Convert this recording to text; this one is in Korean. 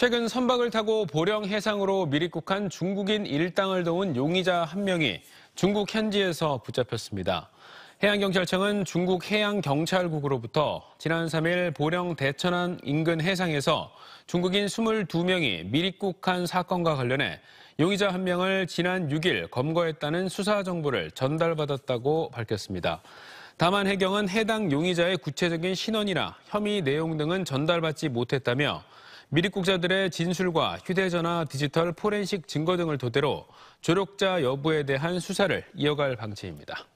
최근 선박을 타고 보령 해상으로 밀입국한 중국인 일당을 도운 용의자 한 명이 중국 현지에서 붙잡혔습니다. 해양경찰청은 중국 해양경찰국으로부터 지난 3일 보령 대천항 인근 해상에서 중국인 22명이 밀입국한 사건과 관련해 용의자 한 명을 지난 6일 검거했다는 수사 정보를 전달받았다고 밝혔습니다. 다만 해경은 해당 용의자의 구체적인 신원이나 혐의 내용 등은 전달받지 못했다며 미립국자들의 진술과 휴대전화 디지털 포렌식 증거 등을 토대로 조력자 여부에 대한 수사를 이어갈 방침입니다.